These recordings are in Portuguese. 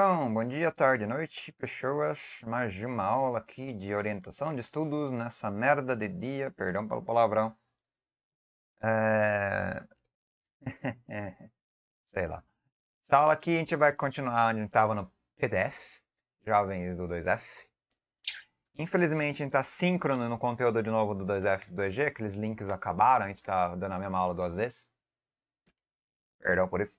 Então, bom dia, tarde, noite, pessoas. Mais de uma aula aqui de orientação de estudos nessa merda de dia. Perdão pelo palavrão. É... Sei lá. Essa aula aqui a gente vai continuar onde a gente estava no PDF, Jovens do 2F. Infelizmente a gente está síncrono no conteúdo de novo do 2F e do 2G, aqueles links acabaram, a gente está dando a mesma aula duas vezes. Perdão por isso.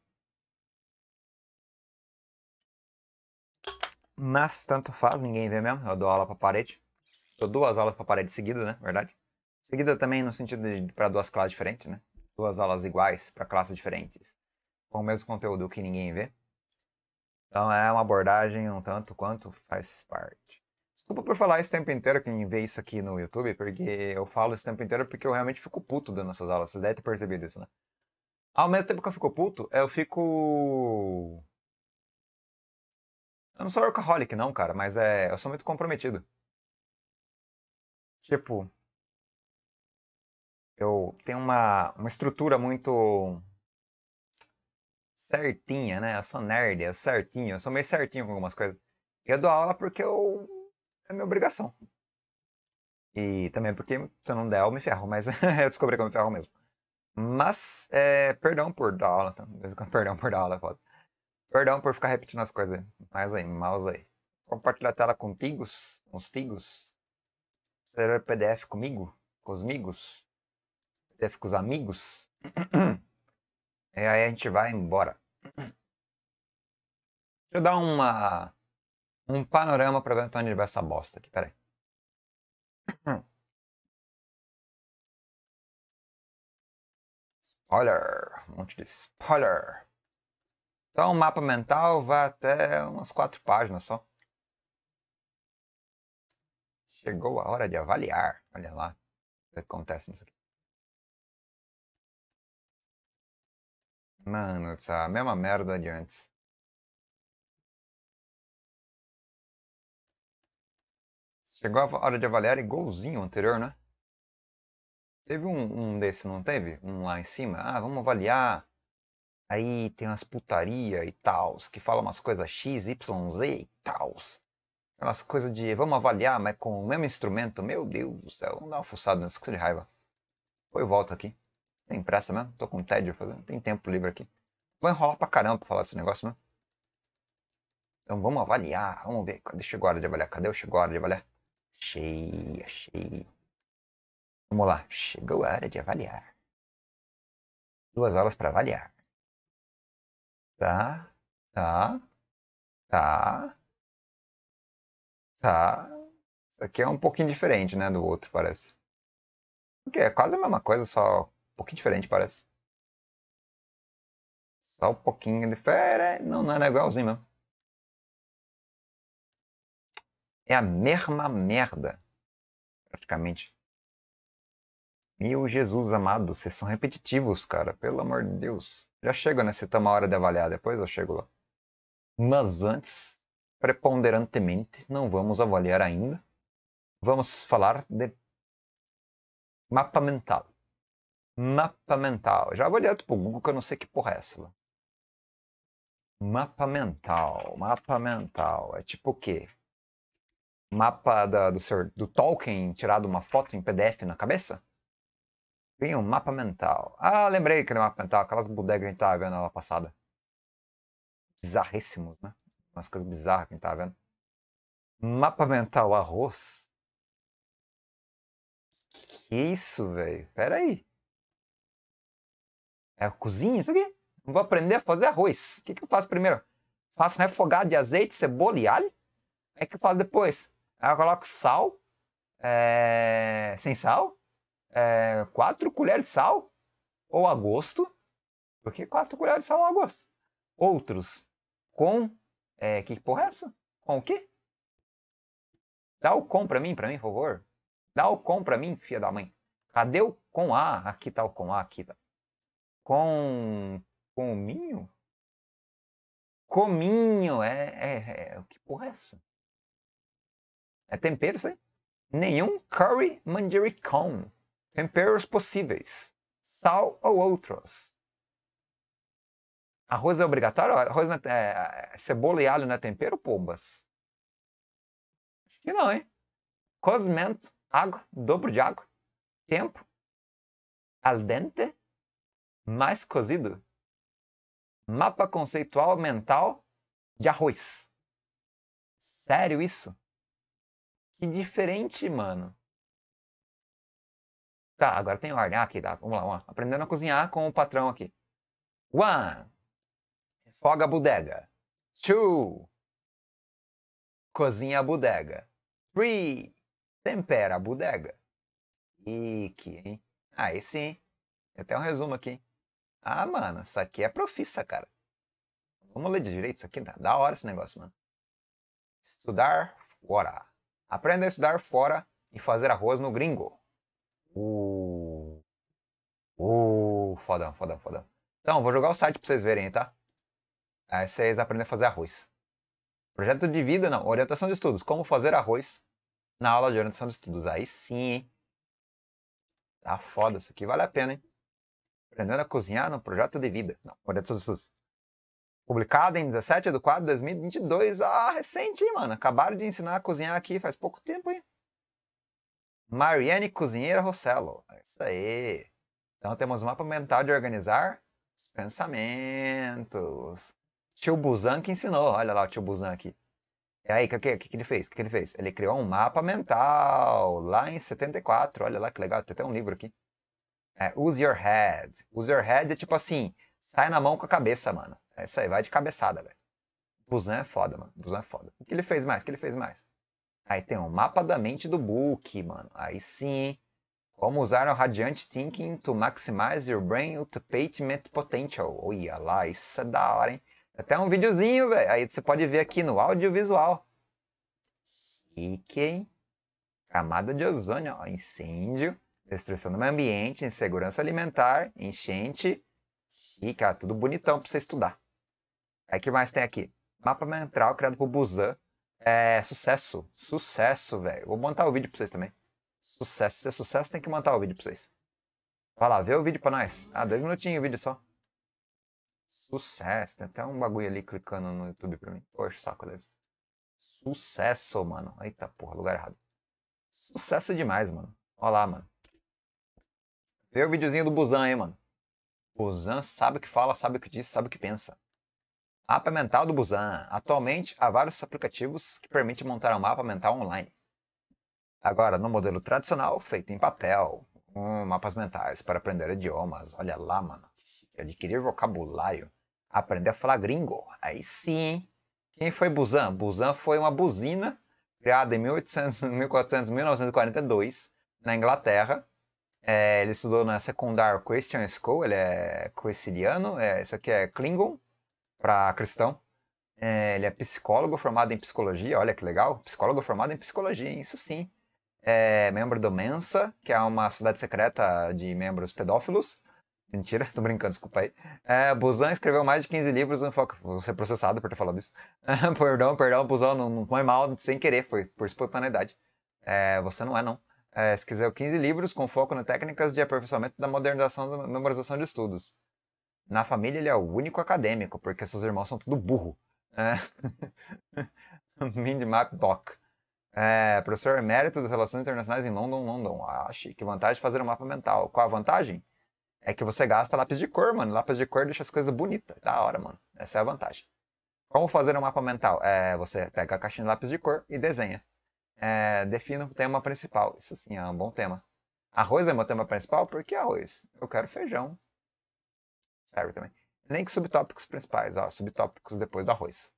Mas tanto faz, ninguém vê mesmo. Eu dou aula pra parede. Dou duas aulas pra parede seguida, né? Verdade. Seguida também no sentido de para duas classes diferentes, né? Duas aulas iguais para classes diferentes. Com o mesmo conteúdo que ninguém vê. Então é uma abordagem um tanto quanto faz parte. Desculpa por falar esse tempo inteiro quem vê isso aqui no YouTube, porque eu falo esse tempo inteiro porque eu realmente fico puto dando essas aulas. Vocês devem ter percebido isso, né? Ao mesmo tempo que eu fico puto, eu fico eu não sou workaholic, não, cara, mas é. Eu sou muito comprometido. Tipo. Eu tenho uma, uma estrutura muito. certinha, né? Eu sou nerd, eu sou certinho, eu sou meio certinho com algumas coisas. Eu dou aula porque eu. é minha obrigação. E também porque se eu não der, eu me ferro, mas eu descobri que eu me ferro mesmo. Mas, é, perdão por dar aula, tá? perdão por dar aula, foda. Perdão por ficar repetindo as coisas. Mais aí, mouse aí. Compartilhar a tela com tigos, com os tigos. Será PDF comigo? Com os amigos? PDF com os amigos? e aí a gente vai embora. Deixa eu dar uma, um panorama pra ver onde vai essa bosta aqui, peraí. Spoiler! Um monte de spoiler! Então, o mapa mental vai até umas quatro páginas só. Chegou a hora de avaliar. Olha lá o que acontece nisso aqui. Mano, essa mesma merda de antes. Chegou a hora de avaliar igualzinho o anterior, né? Teve um, um desse, não teve? Um lá em cima. Ah, vamos avaliar Aí tem umas putaria e tals, que fala umas coisas X, Y, Z e tals. Aquelas coisas de vamos avaliar, mas com o mesmo instrumento. Meu Deus do céu, vamos dar uma fuçada nessa coisa de raiva. Depois eu volto aqui. Tem pressa mesmo? Tô com tédio fazendo. Tem tempo livre aqui. Vou enrolar pra caramba pra falar desse negócio, né? Então vamos avaliar, vamos ver. Chegou a hora de avaliar. Cadê? Chegou a hora de avaliar. Cheia, cheia. Vamos lá. Chegou a hora de avaliar. Duas horas para avaliar tá, tá, tá, tá. Isso aqui é um pouquinho diferente, né, do outro, parece. Porque é quase a mesma coisa, só um pouquinho diferente, parece. Só um pouquinho diferente. Não, não é igualzinho mesmo. É a mesma merda, praticamente. Meu Jesus amado, vocês são repetitivos, cara. Pelo amor de Deus. Já chego né? Se tá uma hora de avaliar, depois eu chego lá. Mas antes, preponderantemente, não vamos avaliar ainda. Vamos falar de mapa mental. Mapa mental. Já vou direto pro Google que eu não sei que porra é essa. Lá. Mapa mental. Mapa mental. É tipo o quê? Mapa da, do, do Tolkien tirado uma foto em PDF na cabeça? Tem um mapa mental. Ah, lembrei que era um mapa mental, aquelas bodegas que a gente tava vendo na passada. Bizarríssimos, né? Umas coisas bizarras que a gente tava vendo. Mapa mental arroz? Que isso, velho? Pera aí. É cozinha isso aqui? vou aprender a fazer arroz. O que, que eu faço primeiro? Faço refogado de azeite, cebola e alho? É que eu faço depois. Aí eu coloco sal, é... sem sal, é, quatro colheres de sal ou a gosto, porque quatro colheres de sal ou a gosto. Outros com. É, que porra é essa? Com o quê? Dá o com pra mim, pra mim, por favor. Dá o com pra mim, filha da mãe. Cadê o com A? Aqui tá o com A, aqui tá. Com. Cominho? Cominho, é. é, é. Que porra é essa? É tempero isso aí? Nenhum curry manjericão temperos possíveis, sal ou outros. Arroz é obrigatório? Arroz na, é, é cebola e alho não é tempero, pombas? Acho que não, hein? Cozimento, água, dobro de água, tempo, al dente, mais cozido. Mapa conceitual mental de arroz. Sério isso? Que diferente, mano. Tá, agora tem ordem. Ah, aqui dá. Tá? Vamos lá, vamos lá. Aprendendo a cozinhar com o patrão aqui. One. Foga a bodega. Two. Cozinha a bodega. Three. Tempera a bodega. Ike, hein? Aí sim. Tem até um resumo aqui. Ah, mano, isso aqui é profissa, cara. Vamos ler de direito isso aqui? Dá, tá, da hora esse negócio, mano. Estudar fora. Aprenda a estudar fora e fazer arroz no gringo. Uh. Uh, fodão, fodão, fodão. Então, vou jogar o site pra vocês verem, tá? Aí vocês aprendem a fazer arroz. Projeto de vida, não. Orientação de estudos. Como fazer arroz na aula de orientação de estudos. Aí sim, hein? Tá foda, isso aqui vale a pena, hein? Aprendendo a cozinhar no projeto de vida. Não, orientação de estudos. Publicado em 17 de 4 de 2022. Ah, recente, hein, mano? Acabaram de ensinar a cozinhar aqui faz pouco tempo, hein? Mariane Cozinheira Rossello. É isso aí. Então temos mapa mental de organizar os pensamentos. Tio Buzan que ensinou. Olha lá o tio Buzan aqui. E aí, o que, que, que, ele fez? O que, que ele fez? Ele criou um mapa mental lá em 74. Olha lá que legal, tem até um livro aqui. É, Use Your Head. Use Your Head é tipo assim, sai na mão com a cabeça, mano. É isso aí, vai de cabeçada, velho. Buzan é foda, mano. Buzan é foda. O que ele fez mais? O que ele fez mais? Aí tem um mapa da mente do Book, mano. Aí sim. Como usar o Radiant Thinking to maximize your brain occupation potential. Olha lá, isso é da hora, hein? Até um videozinho, velho. Aí você pode ver aqui no audiovisual. Chique, hein? Camada de ozônio, ó. incêndio, destruição do meio ambiente, insegurança alimentar, enchente. Chique, tudo bonitão pra você estudar. Aí que mais tem aqui? Mapa mental criado por Busan é sucesso. Sucesso, velho. Vou montar o vídeo pra vocês também. Sucesso. Se é sucesso, tem que montar o vídeo pra vocês. Vai lá, vê o vídeo pra nós. Ah, dois minutinhos o vídeo só. Sucesso. Tem até um bagulho ali clicando no YouTube pra mim. Poxa, saco deles. Sucesso, mano. Eita porra, lugar errado. Sucesso demais, mano. Olha lá, mano. Vê o videozinho do Busan aí, mano. Busan sabe o que fala, sabe o que diz, sabe o que pensa. Mapa mental do Busan. Atualmente, há vários aplicativos que permitem montar um mapa mental online. Agora, no modelo tradicional, feito em papel, com mapas mentais para aprender idiomas, olha lá, mano, adquirir vocabulário, aprender a falar gringo, aí sim. Quem foi Busan? Busan foi uma buzina criada em 1800, 1400, 1942 na Inglaterra. É, ele estudou na Secondary Christian School, ele é coeciliano. é, isso aqui é Klingon, para cristão. É, ele é psicólogo formado em psicologia, olha que legal. Psicólogo formado em psicologia, isso sim. É membro do Mensa, que é uma sociedade secreta de membros pedófilos. Mentira, tô brincando, desculpa aí. É, Busan escreveu mais de 15 livros no foco. Vou ser processado por ter falado isso. Ah, perdão, perdão, Busan, não, não foi mal, sem querer, foi por espontaneidade. É, você não é, não. É, se 15 livros com foco em técnicas de aperfeiçoamento da modernização da memorização de estudos. Na família ele é o único acadêmico, porque seus irmãos são tudo burro. É. Mind Mindmap Doc. É, professor emérito das Relações Internacionais em London, London. Achei que vantagem de fazer um mapa mental. Qual a vantagem? É que você gasta lápis de cor, mano. Lápis de cor deixa as coisas bonitas. Da hora, mano. Essa é a vantagem. Como fazer um mapa mental? É, você pega a caixinha de lápis de cor e desenha. É, defina o tema principal. Isso sim é um bom tema. Arroz é meu tema principal? Por que arroz? Eu quero feijão serve também. subtópicos principais, ó, subtópicos depois do arroz.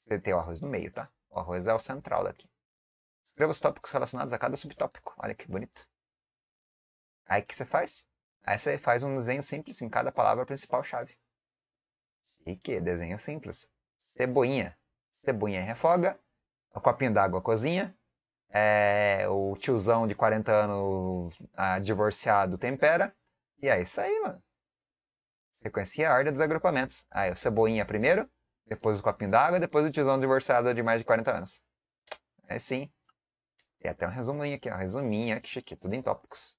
Você tem o arroz no meio, tá? O arroz é o central daqui. Escreva os tópicos relacionados a cada subtópico. Olha que bonito. Aí o que você faz? Aí você faz um desenho simples em cada palavra principal-chave. E que? desenho simples. Cebolinha. Cebolinha refoga. O copinho d'água cozinha. É, o tiozão de 40 anos ah, divorciado tempera. E é isso aí, mano. Sequencia a ordem dos agrupamentos. Aí o Ceboinha primeiro, depois o Copinho d'Água, depois o Tizão divorciado de mais de 40 anos. É sim. Tem até um resuminho aqui, ó. Resuminho, que chique, tudo em tópicos.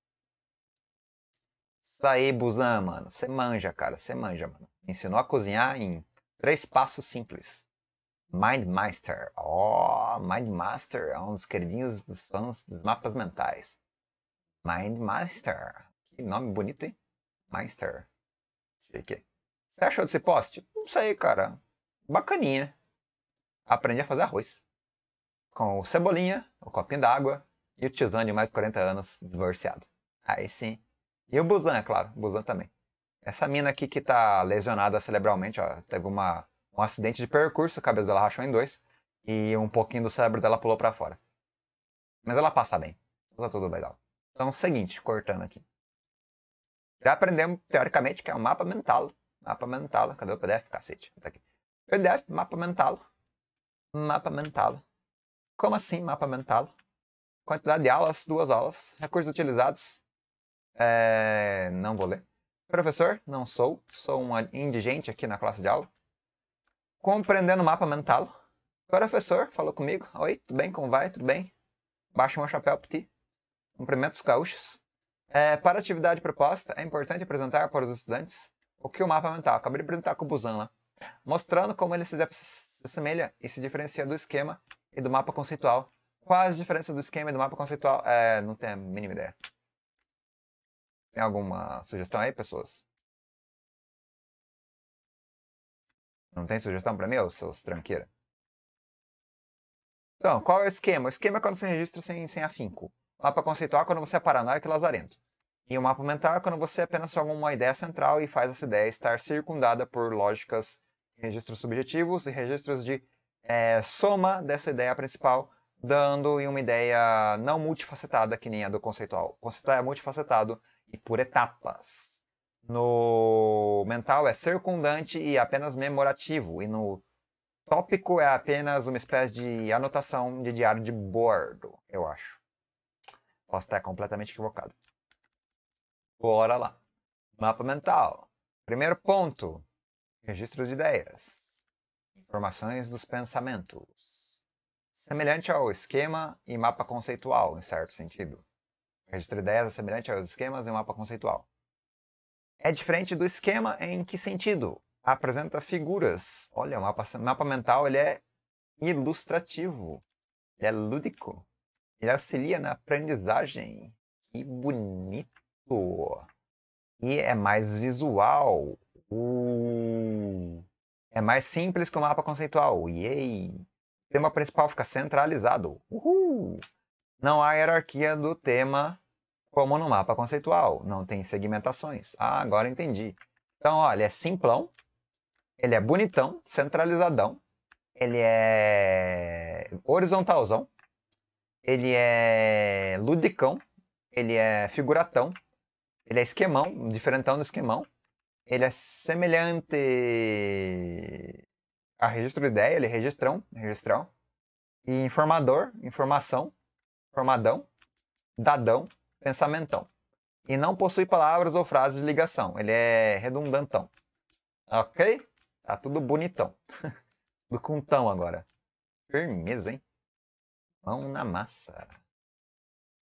Isso aí, Busan, mano. Você manja, cara. Você manja, mano. Ensinou a cozinhar em três passos simples. Mind Master. Ó, oh, Mind Master é um dos queridinhos dos fãs dos mapas mentais. Mind Master. Que nome bonito, hein? Meister aqui. Você achou desse poste? Não sei, cara. Bacaninha. Aprendi a fazer arroz. Com o cebolinha, o copinho d'água e o tiozão de mais 40 anos divorciado. Aí sim. E o Busan, é claro. O Busan também. Essa mina aqui que tá lesionada cerebralmente, ó. Teve uma, um acidente de percurso, a cabeça dela rachou em dois. E um pouquinho do cérebro dela pulou para fora. Mas ela passa bem. Tá tudo legal. Então, seguinte, cortando aqui. Já aprendemos, teoricamente, que é um mapa mental. Mapa mental. Cadê o PDF? Cacete. Tá aqui. PDF, mapa mental. Mapa mental. Como assim mapa mental? Quantidade de aulas, duas aulas. Recursos utilizados. É... Não vou ler. Professor, não sou. Sou um indigente aqui na classe de aula. Compreendendo o mapa mental. professor falou comigo. Oi, tudo bem? Como vai? Tudo bem? Baixa um chapéu pra ti. Cumprimentos gaúchos. É, para a atividade proposta, é importante apresentar para os estudantes o que o mapa mental. Acabei de apresentar com o Busan lá. Mostrando como ele se assemelha e se diferencia do esquema e do mapa conceitual. Quais as diferenças do esquema e do mapa conceitual? É, não tenho a mínima ideia. Tem alguma sugestão aí, pessoas? Não tem sugestão para mim, ô seus tranqueira? Então, qual é o esquema? O esquema é quando você registra sem, sem afinco. Mapa conceitual é quando você é paranoico e lazarento. E o mapa mental é quando você é apenas forma uma ideia central e faz essa ideia estar circundada por lógicas, registros subjetivos e registros de é, soma dessa ideia principal, dando em uma ideia não multifacetada que nem a do conceitual. O conceitual é multifacetado e por etapas. No mental é circundante e apenas memorativo, e no tópico é apenas uma espécie de anotação de diário de bordo, eu acho. Posso estar completamente equivocado. Bora lá. Mapa mental. Primeiro ponto: registro de ideias. Informações dos pensamentos. Semelhante ao esquema e mapa conceitual, em certo sentido. Registro de ideias é semelhante aos esquemas e mapa conceitual. É diferente do esquema em que sentido? Apresenta figuras. Olha, o mapa, mapa mental ele é ilustrativo, ele é lúdico. Ele auxilia na aprendizagem. Que bonito! E é mais visual. Uh, é mais simples que o mapa conceitual. Yay! O tema principal fica centralizado. Uhul! Não há hierarquia do tema como no mapa conceitual. Não tem segmentações. Ah, agora entendi. Então, olha, é simplão. Ele é bonitão, centralizadão. Ele é horizontalzão ele é ludicão, ele é figuratão, ele é esquemão, diferentão do esquemão. Ele é semelhante a registro de ideia, ele é registrão, registrão. E informador, informação, formadão, dadão, pensamentão. E não possui palavras ou frases de ligação, ele é redundantão. Ok? Tá tudo bonitão. do contão agora. Firmeza, hein? Mão na massa.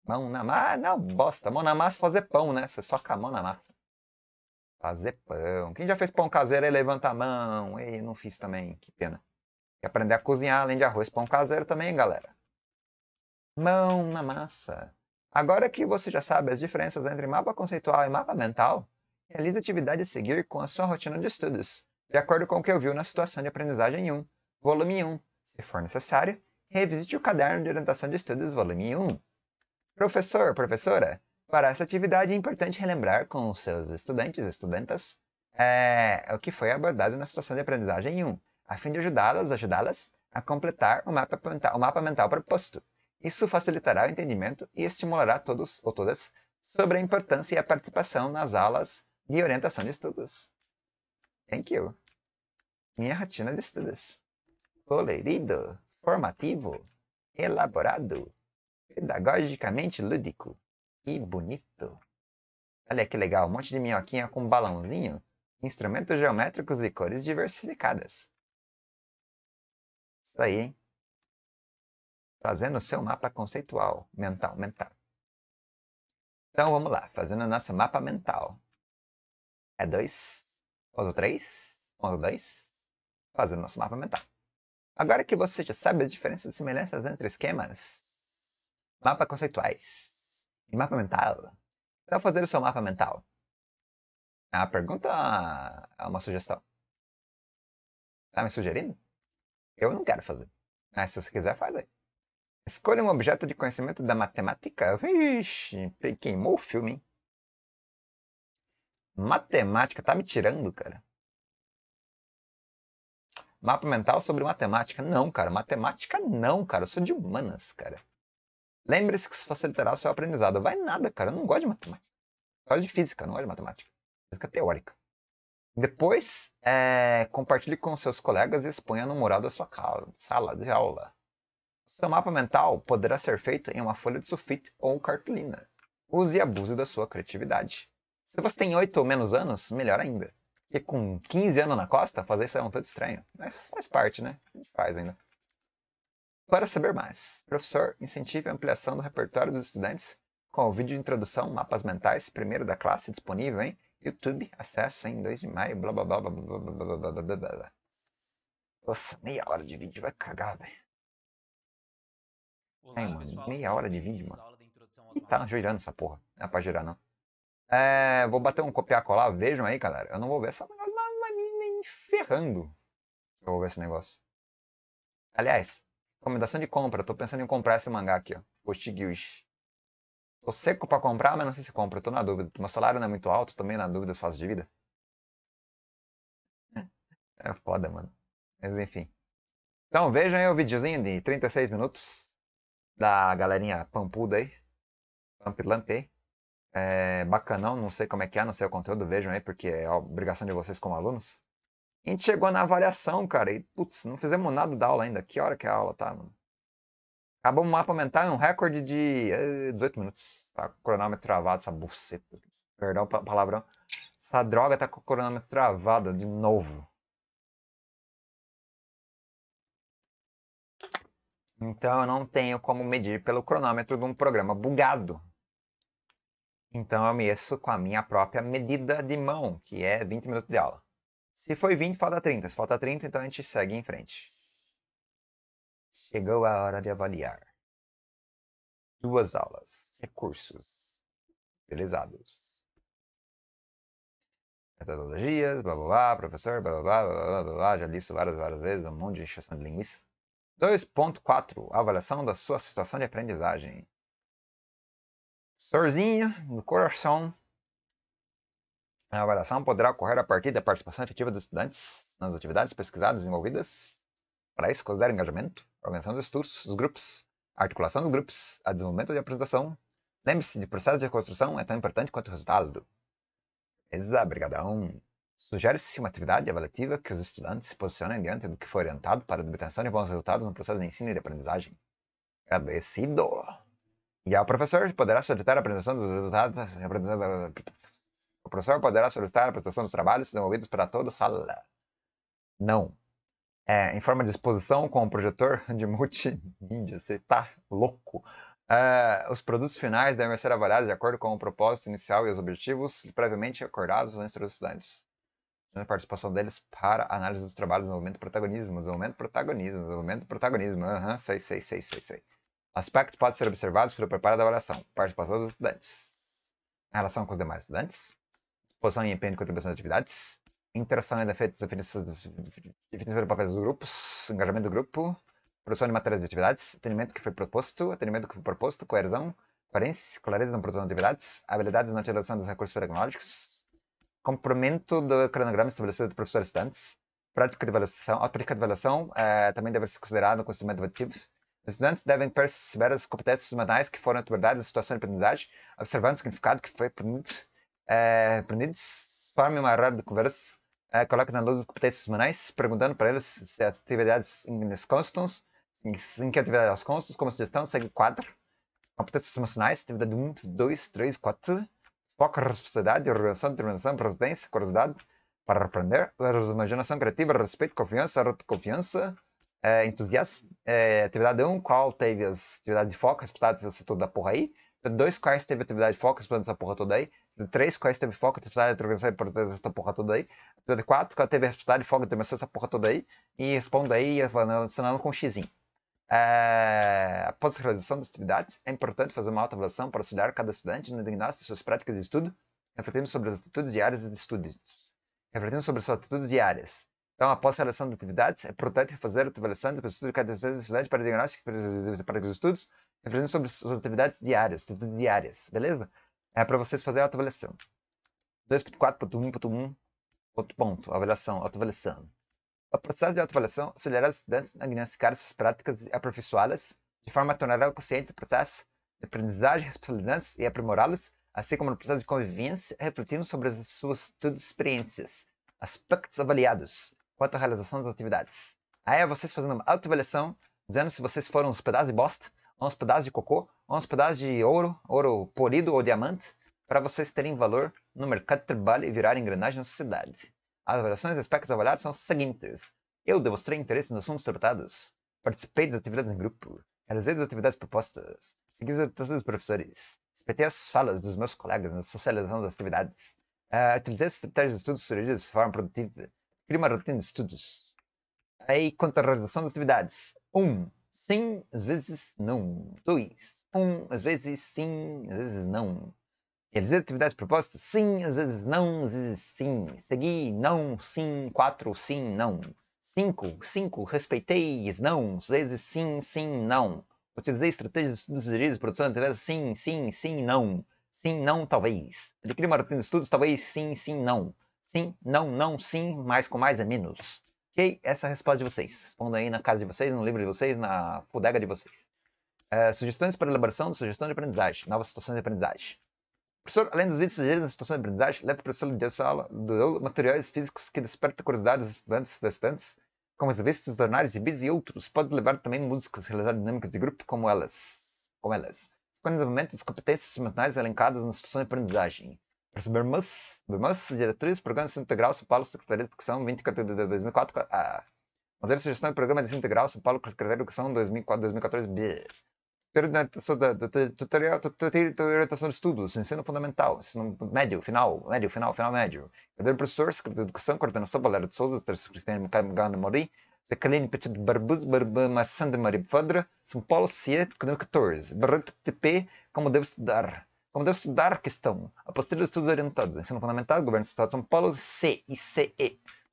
Mão na massa. Ah, não, bosta. Mão na massa é fazer pão, né? Você só com a mão na massa. Fazer pão. Quem já fez pão caseiro, aí levanta a mão. Ei, não fiz também. Que pena. Quer aprender a cozinhar além de arroz, pão caseiro também, galera. Mão na massa. Agora que você já sabe as diferenças entre mapa conceitual e mapa mental, realize a atividade a seguir com a sua rotina de estudos, de acordo com o que eu viu na situação de aprendizagem 1, volume 1, se for necessário, revisite o Caderno de Orientação de Estudos, volume 1. Professor, professora, para essa atividade é importante relembrar com os seus estudantes e estudantas é, o que foi abordado na situação de aprendizagem 1, a fim de ajudá-las, ajudá-las a completar o mapa, mental, o mapa mental proposto. Isso facilitará o entendimento e estimulará todos ou todas sobre a importância e a participação nas aulas de orientação de estudos. Thank you. Minha rotina de estudos. Colorido formativo, elaborado, pedagogicamente lúdico e bonito. Olha que legal, um monte de minhoquinha com balãozinho, instrumentos geométricos e cores diversificadas. Isso aí, hein? Fazendo o seu mapa conceitual, mental, mental. Então vamos lá, fazendo o nosso mapa mental. É dois, ou três, ou dois, fazendo nosso mapa mental. Agora que você já sabe as diferenças e semelhanças entre esquemas, mapa conceituais e mapa mental, então fazer o seu mapa mental. É uma pergunta ou é uma sugestão? Está me sugerindo? Eu não quero fazer. Mas se você quiser, faz aí. Escolha um objeto de conhecimento da matemática. Vixe, queimou o filme, hein? Matemática, tá me tirando, cara. Mapa mental sobre matemática. Não, cara. Matemática não, cara. Eu sou de humanas, cara. Lembre-se que isso facilitará o seu aprendizado. Vai nada, cara. Eu não gosto de matemática. Eu gosto de física, não gosto de matemática. Física teórica. Depois, é, compartilhe com seus colegas e exponha no mural da sua casa, sala de aula. Seu mapa mental poderá ser feito em uma folha de sulfite ou cartolina. Use e abuse da sua criatividade. Se você tem 8 ou menos anos, melhor ainda. E com 15 anos na costa, fazer isso é um tanto estranho. Mas faz parte, né? A gente faz ainda. Para saber mais, professor incentive a ampliação do repertório dos estudantes com o vídeo de introdução Mapas Mentais, primeiro da classe, disponível em YouTube, acesso em 2 de maio, blá blá blá blá blá blá blá blá blá Nossa, meia hora de vídeo, vai cagar, velho. Ai, mano, meia hora de vídeo, mano. E tá girando essa porra. Não é pra girar, não. É, vou bater um copiar-colar, vejam aí, galera. Eu não vou ver essa negócio, não, mas nem ferrando. Eu vou ver esse negócio. Aliás, recomendação de compra. tô pensando em comprar esse mangá aqui, ó. Postiguius. Tô seco pra comprar, mas não sei se compra. tô na dúvida. Meu salário não é muito alto, também na dúvida se faço de vida. É foda, mano. Mas enfim. Então vejam aí o videozinho de 36 minutos da galerinha pampuda aí. Pampilampe é, bacanão, não sei como é que é, não sei o conteúdo, vejam aí, porque é a obrigação de vocês como alunos. a gente chegou na avaliação, cara, e putz, não fizemos nada da aula ainda. Que hora que a aula tá, mano? Acabou o mapa mental um recorde de é, eh, 18 minutos. Tá com o cronômetro travado, essa buceta. Perdão o palavrão. Essa droga tá com o cronômetro travado de novo. Então eu não tenho como medir pelo cronômetro de um programa bugado. Então eu meço com a minha própria medida de mão, que é 20 minutos de aula. Se foi 20, falta 30. Se falta 30, então a gente segue em frente. Chegou a hora de avaliar. Duas aulas. Recursos utilizados. Metodologias, blá blá blá, professor, blá blá blá, blá blá blá, já li isso várias, várias vezes, um monte de injeção de linguiça. 2.4 Avaliação da sua situação de aprendizagem. Sorzinho no coração. A avaliação poderá ocorrer a partir da participação efetiva dos estudantes nas atividades pesquisadas envolvidas. Para isso, considera engajamento, organização dos estudos, dos grupos, articulação dos grupos, a desenvolvimento de apresentação. Lembre-se, de processo de reconstrução é tão importante quanto o resultado. Beleza, brigadão. Sugere-se uma atividade avaliativa que os estudantes se posicionem diante do que foi orientado para a obtenção de bons resultados no processo de ensino e de aprendizagem. Agradecido! E ao professor poderá solicitar a apresentação dos resultados. O professor poderá solicitar a apresentação dos trabalhos desenvolvidos para toda a sala. Não. É, em forma de exposição com o um projetor de multimídia. Você tá louco. É, os produtos finais devem ser avaliados de acordo com o propósito inicial e os objetivos previamente acordados entre os estudantes. A participação deles para análise dos trabalhos, desenvolvimento protagonismo, desenvolvimento protagonismo, desenvolvimento protagonismo. Aham, uhum, sei, sei, sei, sei, sei. Aspectos podem ser observados pelo preparo da avaliação, participação dos estudantes, relação com os demais estudantes, disposição e empenho de contribuição das atividades, interação e defeitos, definição, definição de papéis dos grupos, engajamento do grupo, produção de matérias e atividades, atendimento que foi proposto, atendimento que foi proposto, coerção, coerência, clareza na produção de atividades, habilidades na utilização dos recursos tecnológicos, Comprimento do cronograma estabelecido pelo professor e estudantes, prática de avaliação, a prática de avaliação eh, também deve ser considerada um conhecimento ativo, os estudantes devem perceber as competências semanais que foram abordadas na situação de aprendizagem, observando o significado que foi aprendido, eh, é, forme uma roda de conversa, é, coloque na luz as competências semanais, perguntando para eles se as atividades constam, em que atividades constam, como sugestão, segue o quadro. Competências emocionais, atividade 1, 2, 3, 4. Foco, responsabilidade, organização, determinação, providência, curiosidade para aprender. Imaginação criativa, respeito, confiança, autoconfiança é, entusiasmo, é, atividade 1, um, qual teve as atividades de foco, resultados, essa toda porra aí. Dois, quais teve atividade de foco, resultados, essa porra toda aí. Três, quais teve foco, atividade de organização, essa porra toda aí. Atividade 4, qual teve atividade de foco, dimensão, essa porra toda aí. E responda aí, adicionando com um xizinho. É, após a realização das atividades, é importante fazer uma autoavaliação para auxiliar cada estudante no diagnóstico de suas práticas de estudo, refletindo sobre as atitudes diárias de estudos. Refletindo sobre as atitudes diárias então, após a seleção de atividades, é importante refazer a avaliação do estudos de cada estudante para diagnóstico para os estudos, refletindo sobre suas atividades diárias, atividades diárias, beleza? É para vocês fazerem a avaliação. 2.4.1.1, outro ponto, avaliação, autoavaliação. O processo de autoavaliação auxiliará os estudantes a diagnosticar suas práticas e aperfeiçoá-las, de forma a tornar consciente o processo de aprendizagem, responsabilidades e aprimorá-las, assim como no processo de convivência, refletindo sobre as suas experiências, aspectos avaliados, quanto à realização das atividades. Aí é vocês fazendo uma autoavaliação, dizendo se vocês foram uns pedaços de bosta, ou uns pedaços de cocô, ou uns pedaços de ouro, ouro polido ou diamante, para vocês terem valor no mercado de trabalho e virarem engrenagem na sociedade. As avaliações e aspectos avaliados são os seguintes. Eu demonstrei interesse nos assuntos tratados. Participei das atividades em grupo. Realizei as atividades propostas. Segui as orientações dos professores. Respeitei as falas dos meus colegas na socialização das atividades. Uh, utilizei as estratégias de estudo surgidas de forma produtiva. Cria rotina de estudos. Aí, quanto à realização das atividades. 1. Um, sim, às vezes não. 2. Um, às vezes sim, às vezes não. Realizar atividades propostas? Sim, às vezes não, às vezes sim. Segui, não, sim. 4. Sim, não. 5. cinco Respeitei, não. Às vezes sim, sim, não. Utilizei estratégias de estudos de produção de atividades? Sim, sim, sim, não. Sim, não, talvez. Adquiri uma rotina de estudos? Talvez sim, sim, não sim, não, não, sim, mais com mais é menos. Ok? Essa é a resposta de vocês. Respondo aí na casa de vocês, no livro de vocês, na fodega de vocês. É, sugestões para elaboração de sugestão de aprendizagem, novas situações de aprendizagem. Professor, além dos vídeos sugeridos na situação de aprendizagem, leve para a sala de aula do, materiais físicos que despertam curiosidade dos estudantes e das estudantes, como as revistas, jornais, gibis e outros. Pode levar também músicas, realizar dinâmicas de grupo como elas. Como elas. Com o desenvolvimento das competências semanais elencadas na situação de aprendizagem percebermos mas diretrizes, programa de integral São Paulo, Secretaria de Educação, 24 de 2004, A. Ah, modelo de sugestão de programa de integral São Paulo, Secretaria de Educação, 2014 B. Orientação de estudos, ensino fundamental, ensino médio, final, médio, final, final médio. Cadeira professor, Secretaria de Educação, coordenação Valério de Souza, terceiro Cristiano Gana Mori, Secretaria Petit Barbuz, Barbama Sandra Maria São Paulo, CIE, 14. Barranco TP, como devo estudar como deve estudar a questão. Apostila dos Estudos Orientados, Ensino Fundamental, Governo do Estado de São Paulo, C e CE,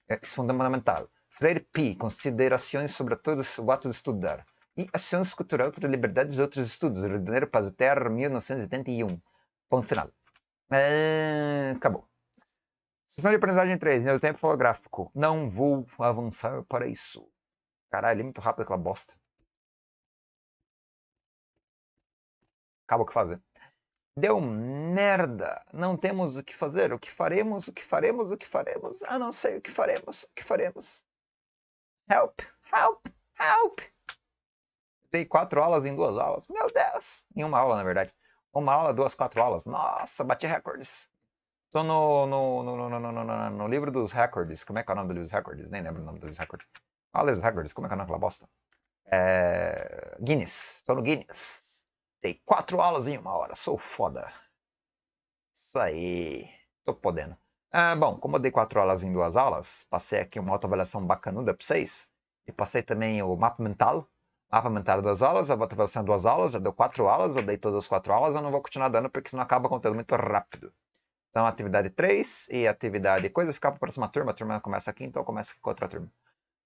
Questão é, é Fundamental. Freire P, Considerações sobre todos o ato de estudar. E ações Cultural para a Liberdade e Outros Estudos, Rio de Janeiro, Paz e Terra, 1981. Ponto final. É... acabou. Sessão de aprendizagem 3, meu tempo fotográfico Não vou avançar para isso. Caralho, é muito rápido aquela bosta. Acabou o que fazer. Deu merda, não temos o que fazer, o que faremos, o que faremos, o que faremos, ah, não sei o que faremos, o que faremos. Help, help, help. Dei quatro aulas em duas aulas, meu Deus, em uma aula na verdade. Uma aula, duas, quatro aulas, nossa, bati recordes. Estou no, no, no, no, livro dos recordes, como é que é o nome do livro dos recordes? Nem lembro o nome dos recordes. Ah, livro dos recordes, como é que é o nome daquela bosta? É... Guinness, estou no Guinness. Dei quatro aulas em uma hora, sou foda. Isso aí, tô podendo. Ah, bom, como eu dei quatro aulas em duas aulas, passei aqui uma autoavaliação bacanuda pra vocês. E passei também o mapa mental. Mapa mental é duas aulas, a autoavaliação duas aulas, já deu quatro aulas, eu dei todas as quatro aulas, eu não vou continuar dando porque senão acaba contando muito rápido. Então, atividade 3 e atividade coisa ficar para a próxima turma. A turma começa aqui, então começa aqui com outra turma.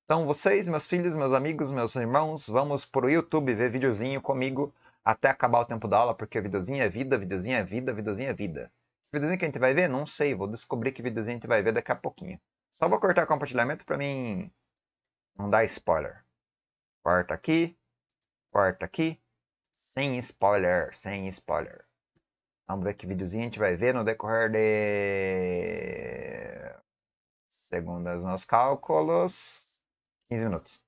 Então, vocês, meus filhos, meus amigos, meus irmãos, vamos para o YouTube ver videozinho comigo até acabar o tempo da aula, porque videozinho é vida, videozinho é vida, videozinho é vida. Que videozinho que a gente vai ver? Não sei, vou descobrir que videozinho a gente vai ver daqui a pouquinho. Só vou cortar o compartilhamento para mim não dar spoiler. Corta aqui, corta aqui, sem spoiler, sem spoiler. Vamos ver que videozinho a gente vai ver no decorrer de... Segundo os meus cálculos, 15 minutos.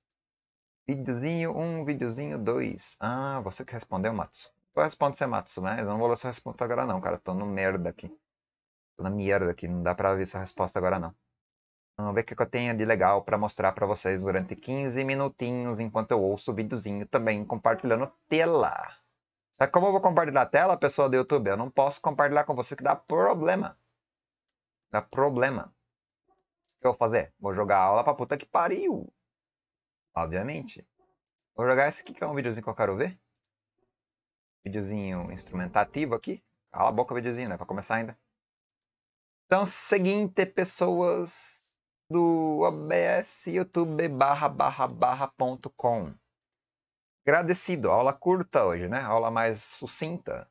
Videozinho 1, um, videozinho 2. Ah, você que respondeu, Matos. Eu respondo você, Matos, mas eu não vou ler sua resposta agora não, cara. Tô no merda aqui. Tô na merda aqui, não dá pra ver sua resposta agora não. Vamos ver o que eu tenho de legal para mostrar para vocês durante 15 minutinhos enquanto eu ouço o videozinho também compartilhando tela. Sabe como eu vou compartilhar a tela, pessoal do YouTube? Eu não posso compartilhar com você que dá problema. Dá problema. O que eu vou fazer? Vou jogar a aula pra puta que pariu obviamente. Vou jogar esse aqui, que é um videozinho que eu quero ver. Videozinho instrumentativo aqui. Cala a boca, videozinho, né? Pra começar ainda. Então, seguinte, pessoas do OBS YouTube barra barra barra ponto com. Agradecido, aula curta hoje, né? Aula mais sucinta.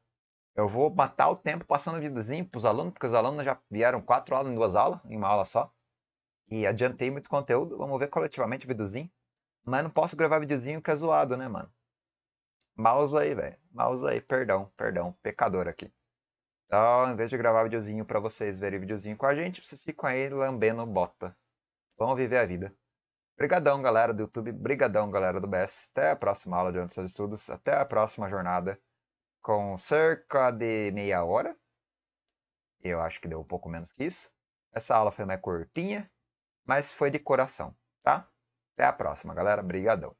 Eu vou matar o tempo passando videozinho pros os alunos, porque os alunos já vieram quatro aulas em duas aulas, em uma aula só. E adiantei muito conteúdo. Vamos ver coletivamente o videozinho. Mas não posso gravar videozinho que é zoado, né, mano? Mouse aí, velho. Mouse aí, perdão, perdão. Pecador aqui. Então, em vez de gravar videozinho para vocês verem videozinho com a gente, vocês ficam aí lambendo bota. Vamos viver a vida. Obrigadão, galera do YouTube. Obrigadão, galera do BS. Até a próxima aula de antes dos estudos. Até a próxima jornada. Com cerca de meia hora. Eu acho que deu um pouco menos que isso. Essa aula foi mais curtinha, mas foi de coração, tá? Até a próxima, galera. Brigadão.